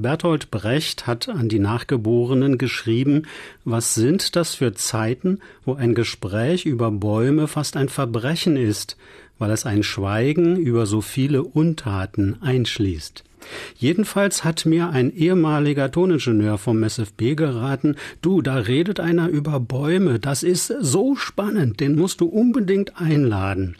Bertolt Brecht hat an die Nachgeborenen geschrieben, was sind das für Zeiten, wo ein Gespräch über Bäume fast ein Verbrechen ist, weil es ein Schweigen über so viele Untaten einschließt. Jedenfalls hat mir ein ehemaliger Toningenieur vom SFB geraten, du, da redet einer über Bäume, das ist so spannend, den musst du unbedingt einladen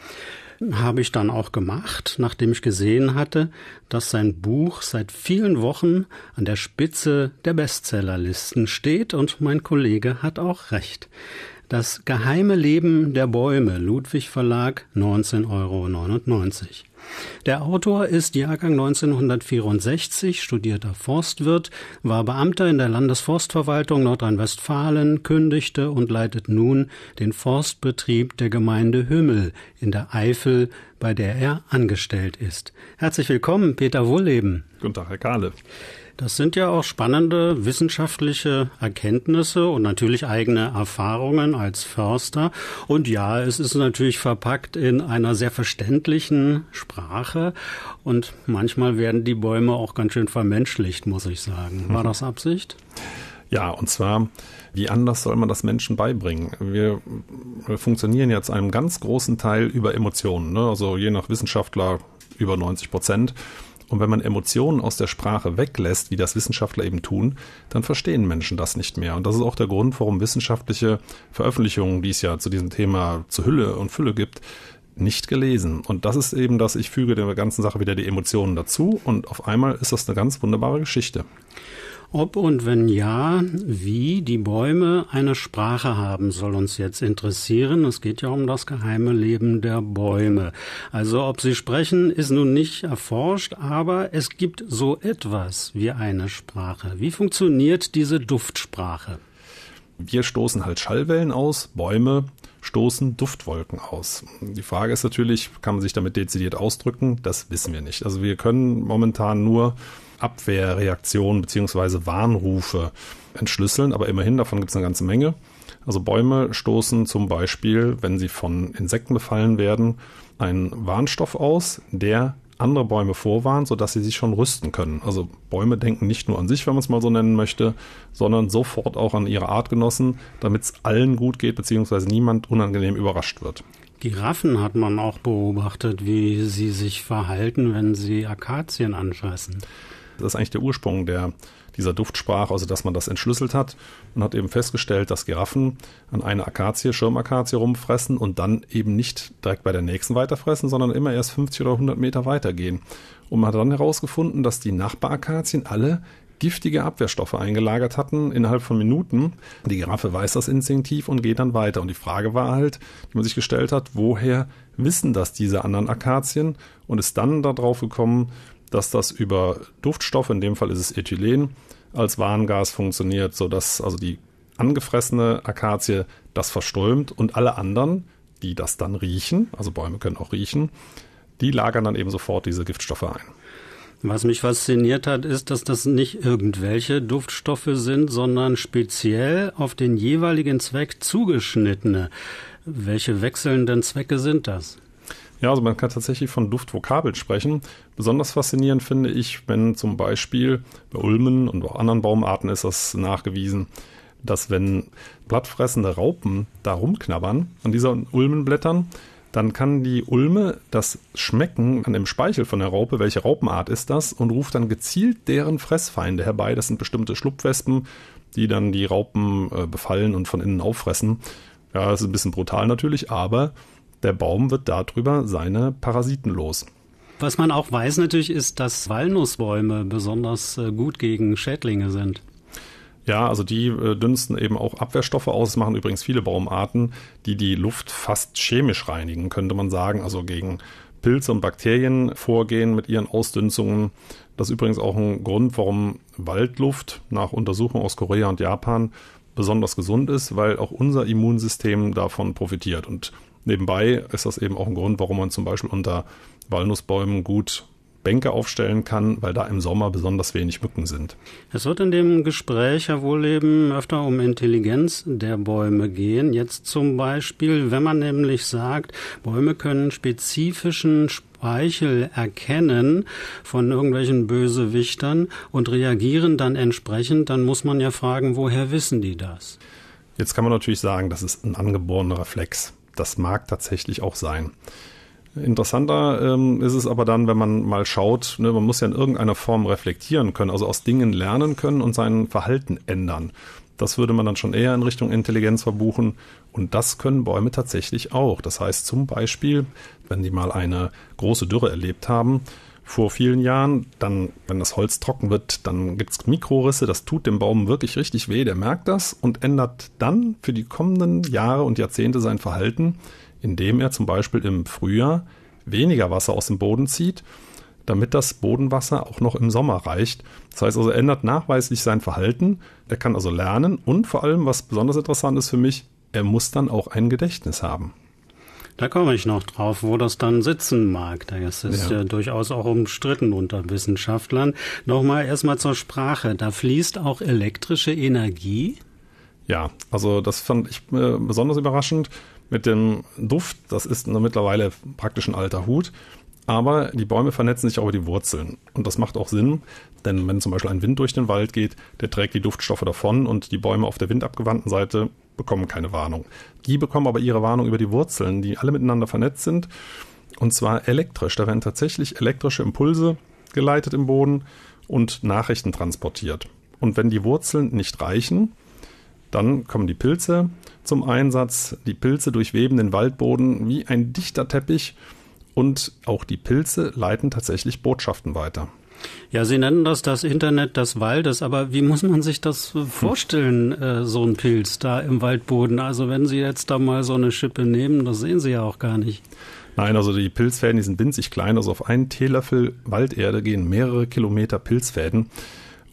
habe ich dann auch gemacht, nachdem ich gesehen hatte, dass sein Buch seit vielen Wochen an der Spitze der Bestsellerlisten steht und mein Kollege hat auch recht. Das geheime Leben der Bäume, Ludwig Verlag, 19,99 Euro. Der Autor ist Jahrgang 1964, studierter Forstwirt, war Beamter in der Landesforstverwaltung Nordrhein-Westfalen, kündigte und leitet nun den Forstbetrieb der Gemeinde Hümmel in der Eifel, bei der er angestellt ist. Herzlich willkommen, Peter Wohlleben. Guten Tag, Herr Kahle. Das sind ja auch spannende wissenschaftliche Erkenntnisse und natürlich eigene Erfahrungen als Förster. Und ja, es ist natürlich verpackt in einer sehr verständlichen Sprache. Und manchmal werden die Bäume auch ganz schön vermenschlicht, muss ich sagen. War das Absicht? Ja, und zwar, wie anders soll man das Menschen beibringen? Wir funktionieren ja zu einem ganz großen Teil über Emotionen, ne? also je nach Wissenschaftler über 90 Prozent. Und wenn man Emotionen aus der Sprache weglässt, wie das Wissenschaftler eben tun, dann verstehen Menschen das nicht mehr. Und das ist auch der Grund, warum wissenschaftliche Veröffentlichungen, die es ja zu diesem Thema zu Hülle und Fülle gibt, nicht gelesen. Und das ist eben das, ich füge der ganzen Sache wieder die Emotionen dazu und auf einmal ist das eine ganz wunderbare Geschichte. Ob und wenn ja, wie die Bäume eine Sprache haben, soll uns jetzt interessieren. Es geht ja um das geheime Leben der Bäume. Also ob sie sprechen, ist nun nicht erforscht, aber es gibt so etwas wie eine Sprache. Wie funktioniert diese Duftsprache? Wir stoßen halt Schallwellen aus, Bäume stoßen Duftwolken aus. Die Frage ist natürlich, kann man sich damit dezidiert ausdrücken? Das wissen wir nicht. Also wir können momentan nur Abwehrreaktionen beziehungsweise Warnrufe entschlüsseln, aber immerhin davon gibt es eine ganze Menge. Also Bäume stoßen zum Beispiel, wenn sie von Insekten befallen werden, einen Warnstoff aus, der andere Bäume vorwarnt, sodass sie sich schon rüsten können. Also Bäume denken nicht nur an sich, wenn man es mal so nennen möchte, sondern sofort auch an ihre Artgenossen, damit es allen gut geht, beziehungsweise niemand unangenehm überrascht wird. Giraffen hat man auch beobachtet, wie sie sich verhalten, wenn sie Akazien anscheißen. Das ist eigentlich der Ursprung der, dieser Duftsprache, also dass man das entschlüsselt hat und hat eben festgestellt, dass Giraffen an einer Akazie, Schirmakazie rumfressen und dann eben nicht direkt bei der nächsten weiterfressen, sondern immer erst 50 oder 100 Meter weitergehen. Und man hat dann herausgefunden, dass die Nachbarakazien alle giftige Abwehrstoffe eingelagert hatten innerhalb von Minuten. Die Giraffe weiß das instinktiv und geht dann weiter. Und die Frage war halt, die man sich gestellt hat, woher wissen das diese anderen Akazien? Und ist dann darauf gekommen, dass das über Duftstoff, in dem Fall ist es Ethylen, als Warngas funktioniert, sodass also die angefressene Akazie das verströmt und alle anderen, die das dann riechen, also Bäume können auch riechen, die lagern dann eben sofort diese Giftstoffe ein. Was mich fasziniert hat, ist, dass das nicht irgendwelche Duftstoffe sind, sondern speziell auf den jeweiligen Zweck zugeschnittene. Welche wechselnden Zwecke sind das? Ja, also man kann tatsächlich von Duftvokabeln sprechen. Besonders faszinierend finde ich, wenn zum Beispiel bei Ulmen und auch anderen Baumarten ist das nachgewiesen, dass wenn blattfressende Raupen da rumknabbern an diesen Ulmenblättern, dann kann die Ulme das schmecken an dem Speichel von der Raupe, welche Raupenart ist das, und ruft dann gezielt deren Fressfeinde herbei. Das sind bestimmte Schlupfwespen, die dann die Raupen äh, befallen und von innen auffressen. Ja, das ist ein bisschen brutal natürlich, aber der Baum wird darüber seine Parasiten los. Was man auch weiß natürlich ist, dass Walnussbäume besonders äh, gut gegen Schädlinge sind. Ja, also die äh, dünsten eben auch Abwehrstoffe aus. Das machen übrigens viele Baumarten, die die Luft fast chemisch reinigen, könnte man sagen. Also gegen Pilze und Bakterien vorgehen mit ihren Ausdünzungen. Das ist übrigens auch ein Grund, warum Waldluft nach Untersuchungen aus Korea und Japan besonders gesund ist, weil auch unser Immunsystem davon profitiert. Und Nebenbei ist das eben auch ein Grund, warum man zum Beispiel unter Walnussbäumen gut Bänke aufstellen kann, weil da im Sommer besonders wenig Mücken sind. Es wird in dem Gespräch, ja wohl eben öfter um Intelligenz der Bäume gehen. Jetzt zum Beispiel, wenn man nämlich sagt, Bäume können spezifischen Speichel erkennen von irgendwelchen Bösewichtern und reagieren dann entsprechend, dann muss man ja fragen, woher wissen die das? Jetzt kann man natürlich sagen, das ist ein angeborener Reflex das mag tatsächlich auch sein. Interessanter ähm, ist es aber dann, wenn man mal schaut, ne, man muss ja in irgendeiner Form reflektieren können, also aus Dingen lernen können und sein Verhalten ändern. Das würde man dann schon eher in Richtung Intelligenz verbuchen. Und das können Bäume tatsächlich auch. Das heißt zum Beispiel, wenn die mal eine große Dürre erlebt haben, vor vielen Jahren. Dann, wenn das Holz trocken wird, dann gibt es Mikrorisse. Das tut dem Baum wirklich richtig weh. Der merkt das und ändert dann für die kommenden Jahre und Jahrzehnte sein Verhalten, indem er zum Beispiel im Frühjahr weniger Wasser aus dem Boden zieht, damit das Bodenwasser auch noch im Sommer reicht. Das heißt also, er ändert nachweislich sein Verhalten. Er kann also lernen und vor allem, was besonders interessant ist für mich, er muss dann auch ein Gedächtnis haben. Da komme ich noch drauf, wo das dann sitzen mag. Das ist ja, ja durchaus auch umstritten unter Wissenschaftlern. Nochmal erstmal zur Sprache. Da fließt auch elektrische Energie. Ja, also das fand ich äh, besonders überraschend mit dem Duft. Das ist mittlerweile praktisch ein alter Hut. Aber die Bäume vernetzen sich auch über die Wurzeln. Und das macht auch Sinn, denn wenn zum Beispiel ein Wind durch den Wald geht, der trägt die Duftstoffe davon und die Bäume auf der windabgewandten Seite bekommen keine Warnung. Die bekommen aber ihre Warnung über die Wurzeln, die alle miteinander vernetzt sind. Und zwar elektrisch. Da werden tatsächlich elektrische Impulse geleitet im Boden und Nachrichten transportiert. Und wenn die Wurzeln nicht reichen, dann kommen die Pilze zum Einsatz. Die Pilze durchweben den Waldboden wie ein dichter Teppich und auch die Pilze leiten tatsächlich Botschaften weiter. Ja, Sie nennen das das Internet des Waldes, aber wie muss man sich das äh, vorstellen, hm. so ein Pilz da im Waldboden? Also wenn Sie jetzt da mal so eine Schippe nehmen, das sehen Sie ja auch gar nicht. Nein, also die Pilzfäden, die sind winzig klein. Also auf einen Teelöffel Walderde gehen mehrere Kilometer Pilzfäden.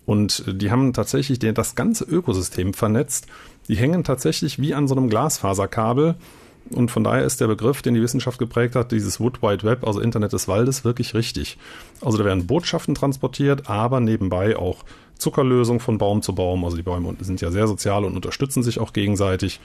Und die haben tatsächlich das ganze Ökosystem vernetzt. Die hängen tatsächlich wie an so einem Glasfaserkabel und von daher ist der Begriff, den die Wissenschaft geprägt hat, dieses Wood Wide Web, also Internet des Waldes, wirklich richtig. Also da werden Botschaften transportiert, aber nebenbei auch Zuckerlösung von Baum zu Baum. Also die Bäume sind ja sehr sozial und unterstützen sich auch gegenseitig.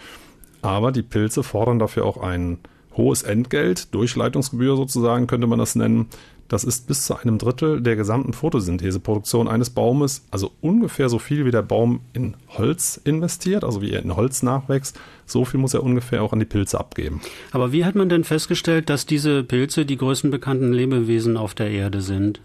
Aber die Pilze fordern dafür auch einen hohes Entgelt, Durchleitungsgebühr sozusagen könnte man das nennen. Das ist bis zu einem Drittel der gesamten Photosyntheseproduktion eines Baumes, also ungefähr so viel wie der Baum in Holz investiert, also wie er in Holz nachwächst, so viel muss er ungefähr auch an die Pilze abgeben. Aber wie hat man denn festgestellt, dass diese Pilze die größten bekannten Lebewesen auf der Erde sind?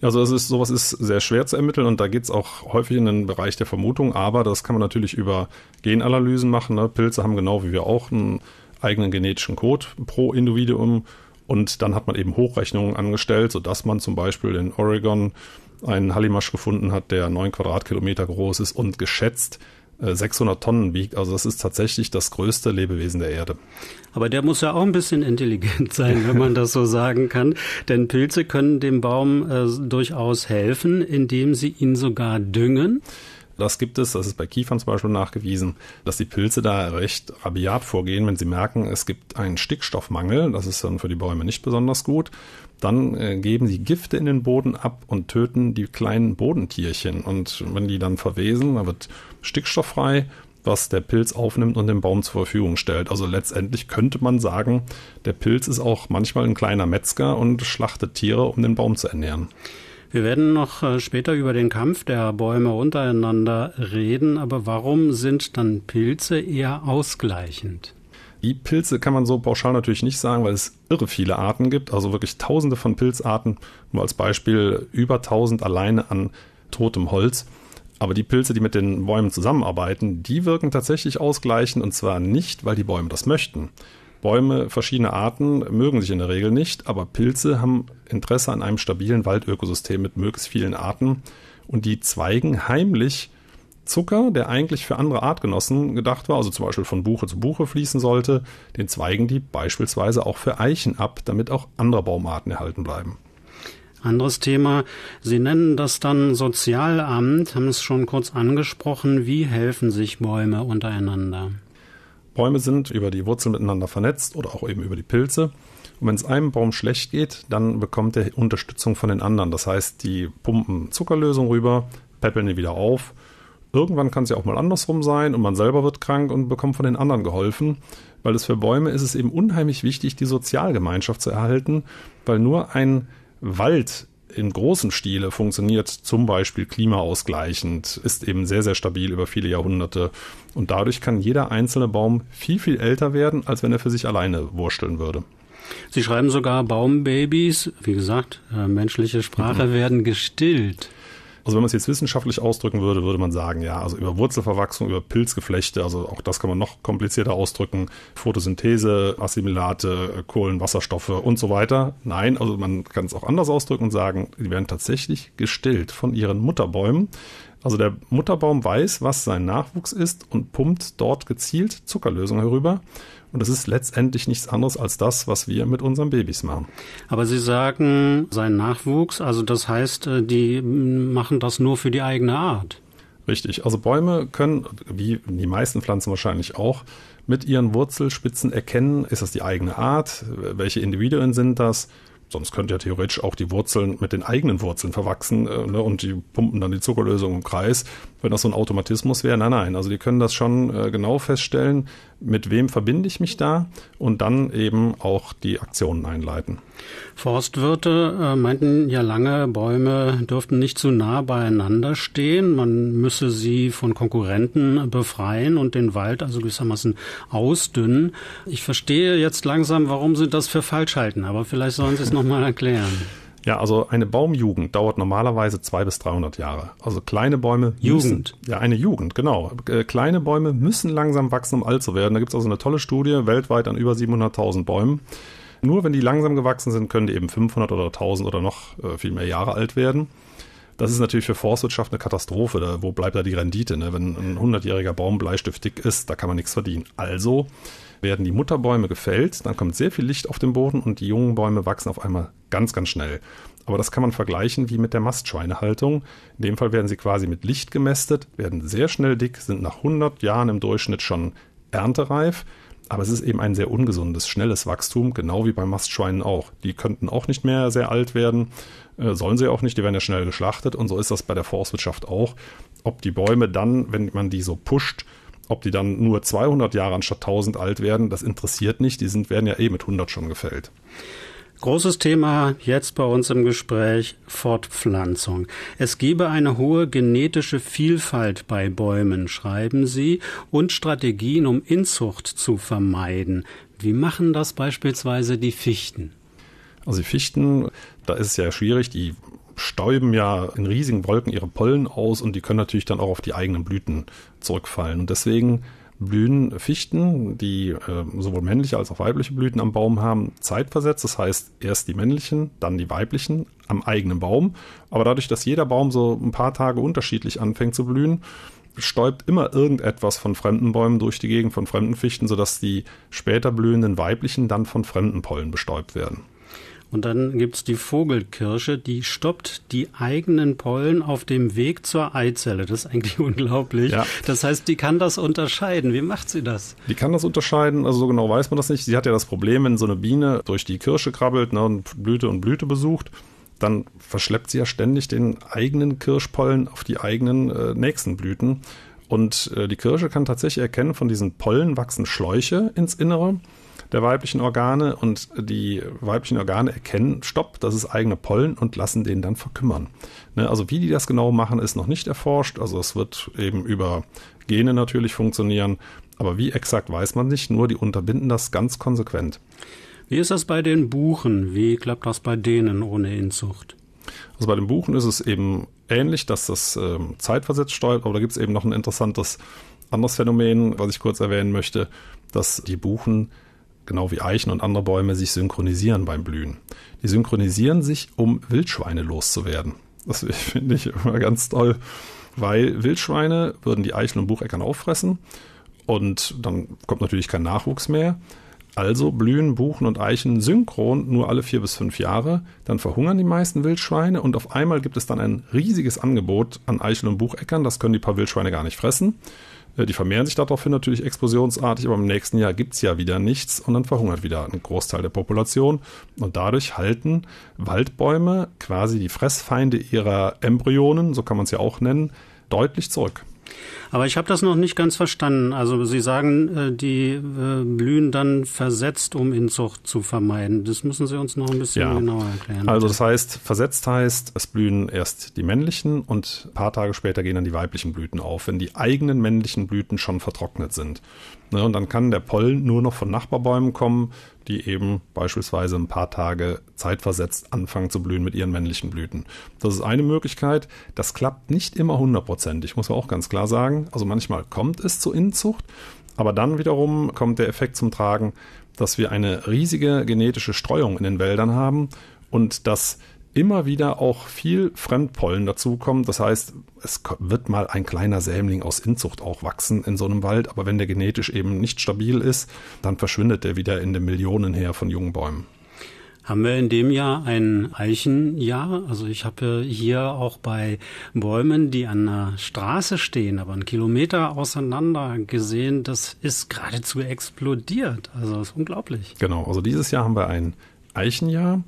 Also das ist, sowas ist sehr schwer zu ermitteln und da geht es auch häufig in den Bereich der Vermutung, aber das kann man natürlich über Genanalysen machen. Ne? Pilze haben genau wie wir auch ein eigenen genetischen Code pro Individuum. Und dann hat man eben Hochrechnungen angestellt, sodass man zum Beispiel in Oregon einen Hallimasch gefunden hat, der 9 Quadratkilometer groß ist und geschätzt 600 äh, Tonnen wiegt. Also das ist tatsächlich das größte Lebewesen der Erde. Aber der muss ja auch ein bisschen intelligent sein, wenn man das so sagen kann. Denn Pilze können dem Baum äh, durchaus helfen, indem sie ihn sogar düngen. Das gibt es, das ist bei Kiefern zum Beispiel nachgewiesen, dass die Pilze da recht rabiat vorgehen, wenn sie merken, es gibt einen Stickstoffmangel, das ist dann für die Bäume nicht besonders gut. Dann äh, geben sie Gifte in den Boden ab und töten die kleinen Bodentierchen. Und wenn die dann verwesen, dann wird Stickstoff frei, was der Pilz aufnimmt und dem Baum zur Verfügung stellt. Also letztendlich könnte man sagen, der Pilz ist auch manchmal ein kleiner Metzger und schlachtet Tiere, um den Baum zu ernähren. Wir werden noch äh, später über den Kampf der Bäume untereinander reden, aber warum sind dann Pilze eher ausgleichend? Die Pilze kann man so pauschal natürlich nicht sagen, weil es irre viele Arten gibt, also wirklich tausende von Pilzarten, nur als Beispiel über tausend alleine an totem Holz. Aber die Pilze, die mit den Bäumen zusammenarbeiten, die wirken tatsächlich ausgleichend und zwar nicht, weil die Bäume das möchten, Bäume verschiedener Arten mögen sich in der Regel nicht, aber Pilze haben Interesse an einem stabilen Waldökosystem mit möglichst vielen Arten und die zweigen heimlich Zucker, der eigentlich für andere Artgenossen gedacht war, also zum Beispiel von Buche zu Buche fließen sollte, den zweigen die beispielsweise auch für Eichen ab, damit auch andere Baumarten erhalten bleiben. Anderes Thema. Sie nennen das dann Sozialamt, haben es schon kurz angesprochen. Wie helfen sich Bäume untereinander? Bäume sind über die Wurzeln miteinander vernetzt oder auch eben über die Pilze. Und wenn es einem Baum schlecht geht, dann bekommt er Unterstützung von den anderen. Das heißt, die pumpen Zuckerlösung rüber, peppeln ihn wieder auf. Irgendwann kann es ja auch mal andersrum sein und man selber wird krank und bekommt von den anderen geholfen, weil es für Bäume ist es eben unheimlich wichtig, die Sozialgemeinschaft zu erhalten, weil nur ein Wald in großem Stile funktioniert, zum Beispiel klimaausgleichend, ist eben sehr, sehr stabil über viele Jahrhunderte. Und dadurch kann jeder einzelne Baum viel, viel älter werden, als wenn er für sich alleine wursteln würde. Sie schreiben sogar Baumbabys, wie gesagt, äh, menschliche Sprache, mhm. werden gestillt. Also wenn man es jetzt wissenschaftlich ausdrücken würde, würde man sagen, ja, also über Wurzelverwachsung, über Pilzgeflechte, also auch das kann man noch komplizierter ausdrücken, Photosynthese, Assimilate, Kohlenwasserstoffe und so weiter. Nein, also man kann es auch anders ausdrücken und sagen, die werden tatsächlich gestillt von ihren Mutterbäumen also der Mutterbaum weiß, was sein Nachwuchs ist und pumpt dort gezielt Zuckerlösung herüber. Und das ist letztendlich nichts anderes als das, was wir mit unseren Babys machen. Aber Sie sagen, sein Nachwuchs, also das heißt, äh, die machen das nur für die eigene Art. Richtig, also Bäume können, wie die meisten Pflanzen wahrscheinlich auch, mit ihren Wurzelspitzen erkennen, ist das die eigene Art, welche Individuen sind das sonst könnt ihr theoretisch auch die Wurzeln mit den eigenen Wurzeln verwachsen äh, ne, und die pumpen dann die Zuckerlösung im Kreis wenn das so ein Automatismus wäre. Nein, nein. Also die können das schon äh, genau feststellen, mit wem verbinde ich mich da und dann eben auch die Aktionen einleiten. Forstwirte äh, meinten ja lange, Bäume dürften nicht zu nah beieinander stehen. Man müsse sie von Konkurrenten befreien und den Wald also gewissermaßen ausdünnen. Ich verstehe jetzt langsam, warum sie das für falsch halten, aber vielleicht sollen Sie es nochmal erklären. Ja, also eine Baumjugend dauert normalerweise zwei bis 300 Jahre. Also kleine Bäume. Jugend. Müssen, ja, eine Jugend, genau. Äh, kleine Bäume müssen langsam wachsen, um alt zu werden. Da gibt es also eine tolle Studie weltweit an über 700.000 Bäumen. Nur wenn die langsam gewachsen sind, können die eben 500 oder 1000 oder noch äh, viel mehr Jahre alt werden. Das ist natürlich für Forstwirtschaft eine Katastrophe. Da, wo bleibt da die Rendite? Ne? Wenn ein 100-jähriger Baum bleistiftdick ist, da kann man nichts verdienen. Also werden die Mutterbäume gefällt, dann kommt sehr viel Licht auf den Boden und die jungen Bäume wachsen auf einmal ganz, ganz schnell. Aber das kann man vergleichen wie mit der Mastschweinehaltung. In dem Fall werden sie quasi mit Licht gemästet, werden sehr schnell dick, sind nach 100 Jahren im Durchschnitt schon erntereif. Aber es ist eben ein sehr ungesundes, schnelles Wachstum, genau wie bei Mastschweinen auch. Die könnten auch nicht mehr sehr alt werden äh, sollen sie auch nicht, die werden ja schnell geschlachtet und so ist das bei der Forstwirtschaft auch. Ob die Bäume dann, wenn man die so pusht, ob die dann nur 200 Jahre anstatt 1000 alt werden, das interessiert nicht. Die sind, werden ja eh mit 100 schon gefällt. Großes Thema jetzt bei uns im Gespräch Fortpflanzung. Es gebe eine hohe genetische Vielfalt bei Bäumen, schreiben Sie, und Strategien, um Inzucht zu vermeiden. Wie machen das beispielsweise die Fichten? Also die Fichten, da ist es ja schwierig, die stäuben ja in riesigen Wolken ihre Pollen aus und die können natürlich dann auch auf die eigenen Blüten zurückfallen. Und deswegen blühen Fichten, die ähm, sowohl männliche als auch weibliche Blüten am Baum haben, zeitversetzt. Das heißt, erst die männlichen, dann die weiblichen am eigenen Baum. Aber dadurch, dass jeder Baum so ein paar Tage unterschiedlich anfängt zu blühen, stäubt immer irgendetwas von fremden Bäumen durch die Gegend von fremden Fichten, sodass die später blühenden weiblichen dann von fremden Pollen bestäubt werden. Und dann gibt es die Vogelkirsche, die stoppt die eigenen Pollen auf dem Weg zur Eizelle. Das ist eigentlich unglaublich. Ja. Das heißt, die kann das unterscheiden. Wie macht sie das? Die kann das unterscheiden, also so genau weiß man das nicht. Sie hat ja das Problem, wenn so eine Biene durch die Kirsche krabbelt ne, und Blüte und Blüte besucht, dann verschleppt sie ja ständig den eigenen Kirschpollen auf die eigenen äh, nächsten Blüten. Und äh, die Kirsche kann tatsächlich erkennen, von diesen Pollen wachsen Schläuche ins Innere der weiblichen Organe und die weiblichen Organe erkennen, stopp, das ist eigene Pollen und lassen den dann verkümmern. Ne, also wie die das genau machen, ist noch nicht erforscht. Also es wird eben über Gene natürlich funktionieren, aber wie exakt weiß man nicht, nur die unterbinden das ganz konsequent. Wie ist das bei den Buchen? Wie klappt das bei denen ohne Inzucht? Also bei den Buchen ist es eben ähnlich, dass das ähm, zeitversetzt steuert, aber da gibt es eben noch ein interessantes anderes Phänomen, was ich kurz erwähnen möchte, dass die Buchen genau wie Eichen und andere Bäume, sich synchronisieren beim Blühen. Die synchronisieren sich, um Wildschweine loszuwerden. Das finde ich immer ganz toll, weil Wildschweine würden die Eichen und Bucheckern auffressen und dann kommt natürlich kein Nachwuchs mehr. Also blühen Buchen und Eichen synchron nur alle vier bis fünf Jahre, dann verhungern die meisten Wildschweine und auf einmal gibt es dann ein riesiges Angebot an Eichen und Bucheckern, das können die paar Wildschweine gar nicht fressen. Äh, die vermehren sich daraufhin natürlich explosionsartig, aber im nächsten Jahr gibt's ja wieder nichts und dann verhungert wieder ein Großteil der Population. Und dadurch halten Waldbäume quasi die Fressfeinde ihrer Embryonen, so kann man es ja auch nennen, deutlich zurück. Aber ich habe das noch nicht ganz verstanden. Also Sie sagen, äh, die äh, blühen dann versetzt, um Inzucht zu vermeiden. Das müssen Sie uns noch ein bisschen ja. genauer erklären. Also das heißt, versetzt heißt, es blühen erst die männlichen und ein paar Tage später gehen dann die weiblichen Blüten auf, wenn die eigenen männlichen Blüten schon vertrocknet sind. Ne? Und dann kann der Pollen nur noch von Nachbarbäumen kommen, die eben beispielsweise ein paar Tage zeitversetzt anfangen zu blühen mit ihren männlichen Blüten. Das ist eine Möglichkeit. Das klappt nicht immer hundertprozentig, muss man auch ganz klar sagen. Also manchmal kommt es zur Inzucht, aber dann wiederum kommt der Effekt zum Tragen, dass wir eine riesige genetische Streuung in den Wäldern haben und dass immer wieder auch viel Fremdpollen dazukommen. Das heißt, es wird mal ein kleiner Sämling aus Inzucht auch wachsen in so einem Wald, aber wenn der genetisch eben nicht stabil ist, dann verschwindet der wieder in den Millionen her von jungen Bäumen haben wir in dem Jahr ein Eichenjahr. Also ich habe hier auch bei Bäumen, die an einer Straße stehen, aber einen Kilometer auseinander gesehen, das ist geradezu explodiert. Also das ist unglaublich. Genau, also dieses Jahr haben wir ein Eichenjahr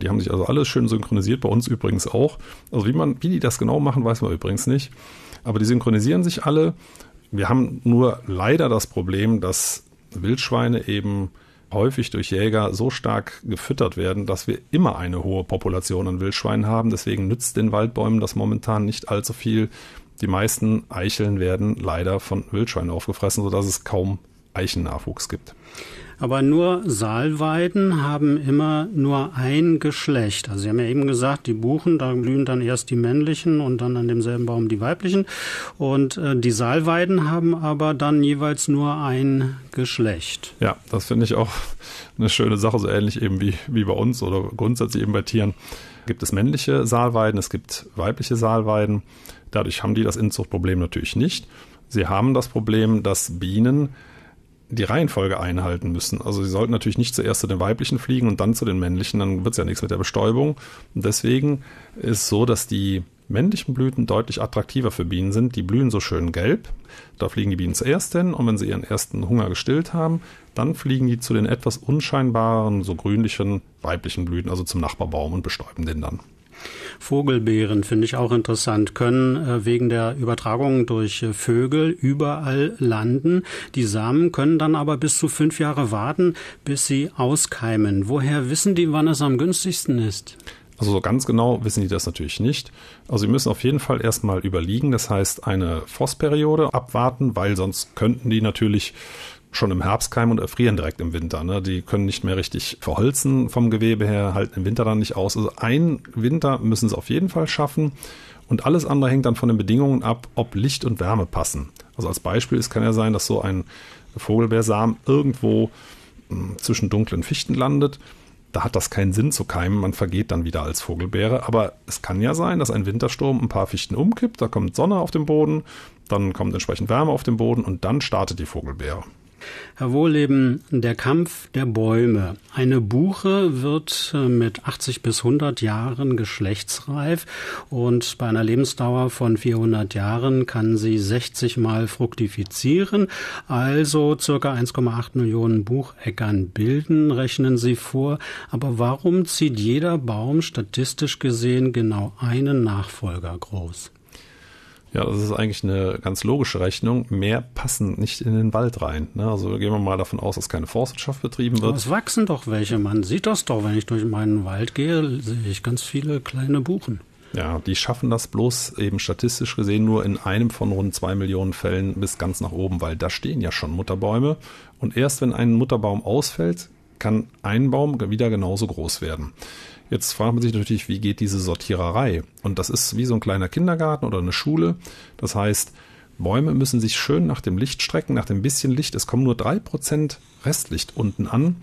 die haben sich also alles schön synchronisiert, bei uns übrigens auch. Also wie man, wie die das genau machen, weiß man übrigens nicht. Aber die synchronisieren sich alle. Wir haben nur leider das Problem, dass Wildschweine eben häufig durch Jäger so stark gefüttert werden, dass wir immer eine hohe Population an Wildschweinen haben. Deswegen nützt den Waldbäumen das momentan nicht allzu viel. Die meisten Eicheln werden leider von Wildschweinen aufgefressen, sodass es kaum Eichennachwuchs gibt. Aber nur Saalweiden haben immer nur ein Geschlecht. Also Sie haben ja eben gesagt, die Buchen, da blühen dann erst die männlichen und dann an demselben Baum die weiblichen. Und äh, die Saalweiden haben aber dann jeweils nur ein Geschlecht. Ja, das finde ich auch eine schöne Sache, so ähnlich eben wie, wie bei uns oder grundsätzlich eben bei Tieren. Gibt es männliche Saalweiden, es gibt weibliche Saalweiden. Dadurch haben die das Inzuchtproblem natürlich nicht. Sie haben das Problem, dass Bienen die Reihenfolge einhalten müssen. Also sie sollten natürlich nicht zuerst zu den weiblichen fliegen und dann zu den männlichen, dann wird es ja nichts mit der Bestäubung. Und deswegen ist es so, dass die männlichen Blüten deutlich attraktiver für Bienen sind. Die blühen so schön gelb. Da fliegen die Bienen zuerst hin und wenn sie ihren ersten Hunger gestillt haben, dann fliegen die zu den etwas unscheinbaren, so grünlichen weiblichen Blüten, also zum Nachbarbaum und bestäuben den dann. Vogelbeeren finde ich auch interessant, können äh, wegen der Übertragung durch äh, Vögel überall landen. Die Samen können dann aber bis zu fünf Jahre warten, bis sie auskeimen. Woher wissen die, wann es am günstigsten ist? Also so ganz genau wissen die das natürlich nicht. Also sie müssen auf jeden Fall erstmal überlegen, das heißt eine Frostperiode abwarten, weil sonst könnten die natürlich schon im Herbst keimen und erfrieren direkt im Winter. Ne? Die können nicht mehr richtig verholzen vom Gewebe her, halten im Winter dann nicht aus. Also ein Winter müssen sie auf jeden Fall schaffen. Und alles andere hängt dann von den Bedingungen ab, ob Licht und Wärme passen. Also als Beispiel, es kann ja sein, dass so ein Vogelbeersamen irgendwo hm, zwischen dunklen Fichten landet. Da hat das keinen Sinn zu keimen, man vergeht dann wieder als Vogelbeere. Aber es kann ja sein, dass ein Wintersturm ein paar Fichten umkippt, da kommt Sonne auf den Boden, dann kommt entsprechend Wärme auf den Boden und dann startet die Vogelbeere. Herr Wohlleben, der Kampf der Bäume. Eine Buche wird äh, mit 80 bis 100 Jahren geschlechtsreif und bei einer Lebensdauer von 400 Jahren kann sie 60 Mal fruktifizieren, also circa 1,8 Millionen Bucheckern bilden, rechnen Sie vor. Aber warum zieht jeder Baum statistisch gesehen genau einen Nachfolger groß? Ja, das ist eigentlich eine ganz logische Rechnung. Mehr passen nicht in den Wald rein. Ne? Also gehen wir mal davon aus, dass keine Forstwirtschaft betrieben wird. Aber es wachsen doch welche. Man sieht das doch, wenn ich durch meinen Wald gehe, sehe ich ganz viele kleine Buchen. Ja, die schaffen das bloß eben statistisch gesehen nur in einem von rund zwei Millionen Fällen bis ganz nach oben, weil da stehen ja schon Mutterbäume. Und erst wenn ein Mutterbaum ausfällt, kann ein Baum wieder genauso groß werden. Jetzt fragt man sich natürlich, wie geht diese Sortiererei? Und das ist wie so ein kleiner Kindergarten oder eine Schule. Das heißt, Bäume müssen sich schön nach dem Licht strecken, nach dem bisschen Licht. Es kommen nur drei Prozent Restlicht unten an.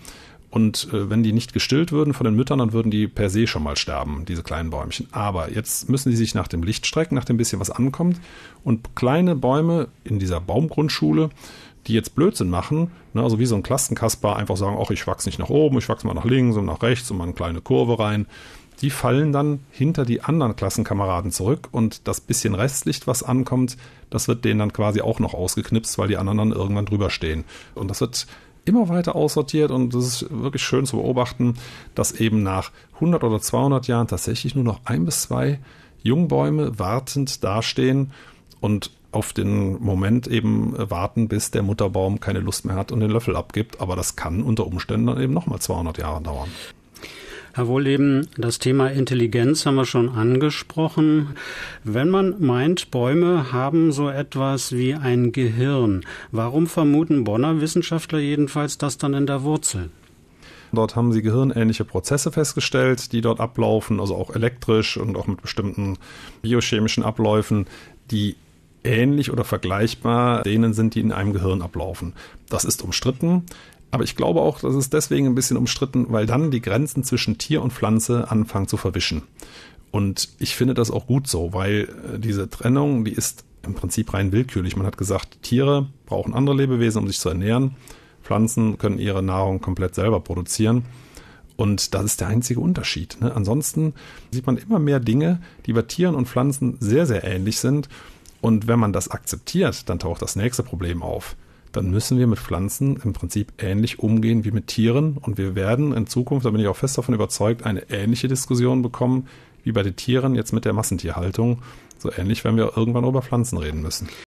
Und äh, wenn die nicht gestillt würden von den Müttern, dann würden die per se schon mal sterben, diese kleinen Bäumchen. Aber jetzt müssen die sich nach dem Licht strecken, nach dem bisschen was ankommt. Und kleine Bäume in dieser Baumgrundschule die jetzt Blödsinn machen, ne, also wie so ein Klassenkasper einfach sagen, ach, ich wachs nicht nach oben, ich wachs mal nach links und nach rechts und mal eine kleine Kurve rein, die fallen dann hinter die anderen Klassenkameraden zurück und das bisschen Restlicht, was ankommt, das wird denen dann quasi auch noch ausgeknipst, weil die anderen dann irgendwann drüber stehen. Und das wird immer weiter aussortiert und das ist wirklich schön zu beobachten, dass eben nach 100 oder 200 Jahren tatsächlich nur noch ein bis zwei Jungbäume wartend dastehen und auf den Moment eben äh, warten, bis der Mutterbaum keine Lust mehr hat und den Löffel abgibt. Aber das kann unter Umständen dann eben nochmal 200 Jahre dauern. Herr Wohleben, das Thema Intelligenz haben wir schon angesprochen. Wenn man meint, Bäume haben so etwas wie ein Gehirn, warum vermuten Bonner Wissenschaftler jedenfalls das dann in der Wurzel? Dort haben sie gehirnähnliche Prozesse festgestellt, die dort ablaufen, also auch elektrisch und auch mit bestimmten biochemischen Abläufen, die ähnlich oder vergleichbar denen sind, die in einem Gehirn ablaufen. Das ist umstritten. Aber ich glaube auch, das ist deswegen ein bisschen umstritten, weil dann die Grenzen zwischen Tier und Pflanze anfangen zu verwischen. Und ich finde das auch gut so, weil äh, diese Trennung, die ist im Prinzip rein willkürlich. Man hat gesagt, Tiere brauchen andere Lebewesen, um sich zu ernähren. Pflanzen können ihre Nahrung komplett selber produzieren. Und das ist der einzige Unterschied. Ne? Ansonsten sieht man immer mehr Dinge, die bei Tieren und Pflanzen sehr, sehr ähnlich sind. Und wenn man das akzeptiert, dann taucht das nächste Problem auf. Dann müssen wir mit Pflanzen im Prinzip ähnlich umgehen wie mit Tieren. Und wir werden in Zukunft, da bin ich auch fest davon überzeugt, eine ähnliche Diskussion bekommen wie bei den Tieren jetzt mit der Massentierhaltung. So ähnlich, werden wir irgendwann über Pflanzen reden müssen.